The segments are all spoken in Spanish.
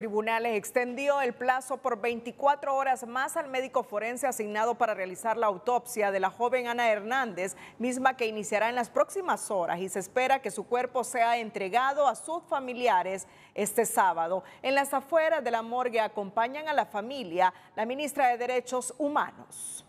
Tribunales extendió el plazo por 24 horas más al médico forense asignado para realizar la autopsia de la joven Ana Hernández, misma que iniciará en las próximas horas y se espera que su cuerpo sea entregado a sus familiares este sábado. En las afueras de la morgue acompañan a la familia la ministra de Derechos Humanos.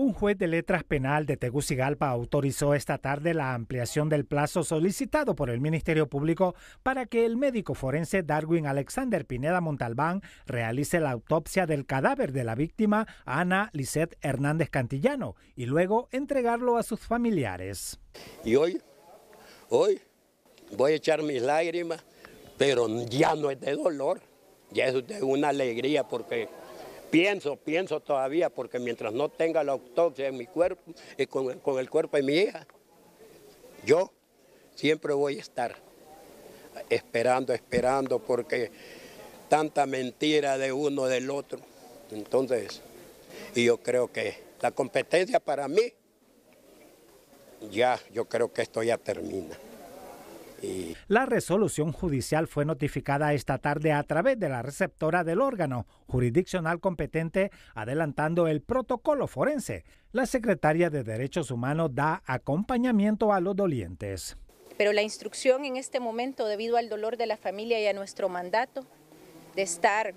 Un juez de letras penal de Tegucigalpa autorizó esta tarde la ampliación del plazo solicitado por el Ministerio Público para que el médico forense Darwin Alexander Pineda Montalbán realice la autopsia del cadáver de la víctima Ana Lisette Hernández Cantillano y luego entregarlo a sus familiares. Y hoy, hoy voy a echar mis lágrimas, pero ya no es de dolor, ya es de una alegría porque Pienso, pienso todavía, porque mientras no tenga la autopsia en mi cuerpo y eh, con, el cuerpo de mi hija, yo siempre voy a estar esperando, esperando, porque tanta mentira de uno del otro. Entonces, y yo creo que la competencia para mí, ya yo creo que esto ya termina. La resolución judicial fue notificada esta tarde a través de la receptora del órgano jurisdiccional competente, adelantando el protocolo forense. La secretaria de Derechos Humanos da acompañamiento a los dolientes. Pero la instrucción en este momento, debido al dolor de la familia y a nuestro mandato de estar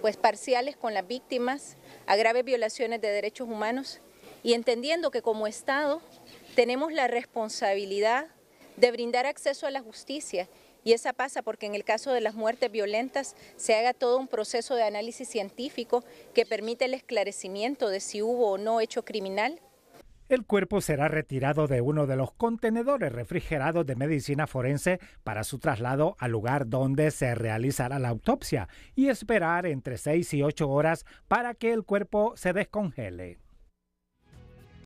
pues parciales con las víctimas a graves violaciones de derechos humanos y entendiendo que como Estado tenemos la responsabilidad de brindar acceso a la justicia y esa pasa porque en el caso de las muertes violentas se haga todo un proceso de análisis científico que permite el esclarecimiento de si hubo o no hecho criminal. El cuerpo será retirado de uno de los contenedores refrigerados de medicina forense para su traslado al lugar donde se realizará la autopsia y esperar entre 6 y 8 horas para que el cuerpo se descongele.